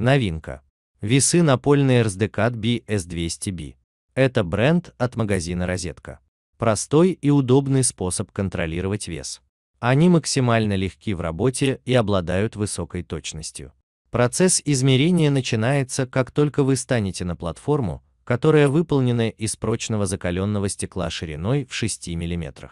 Новинка. Весы напольные RSDCAT BS200B. Это бренд от магазина «Розетка». Простой и удобный способ контролировать вес. Они максимально легки в работе и обладают высокой точностью. Процесс измерения начинается, как только вы станете на платформу, которая выполнена из прочного закаленного стекла шириной в 6 мм.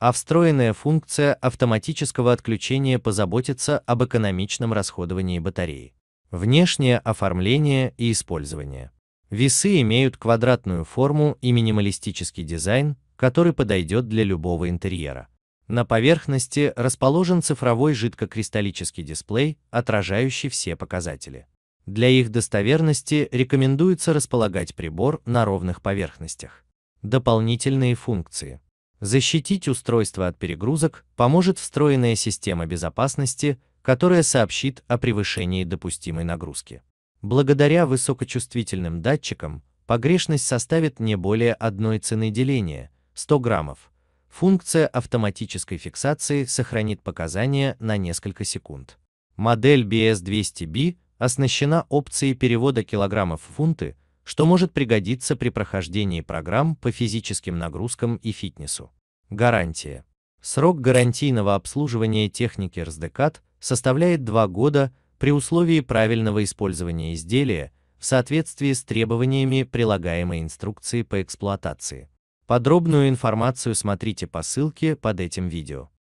А встроенная функция автоматического отключения позаботится об экономичном расходовании батареи. Внешнее оформление и использование. Весы имеют квадратную форму и минималистический дизайн, который подойдет для любого интерьера. На поверхности расположен цифровой жидкокристаллический дисплей, отражающий все показатели. Для их достоверности рекомендуется располагать прибор на ровных поверхностях. Дополнительные функции. Защитить устройство от перегрузок поможет встроенная система безопасности, которая сообщит о превышении допустимой нагрузки. Благодаря высокочувствительным датчикам погрешность составит не более одной цены деления 100 граммов. Функция автоматической фиксации сохранит показания на несколько секунд. Модель BS200B оснащена опцией перевода килограммов в фунты, что может пригодиться при прохождении программ по физическим нагрузкам и фитнесу. Гарантия. Срок гарантийного обслуживания техники RSDCAT составляет 2 года при условии правильного использования изделия в соответствии с требованиями прилагаемой инструкции по эксплуатации. Подробную информацию смотрите по ссылке под этим видео.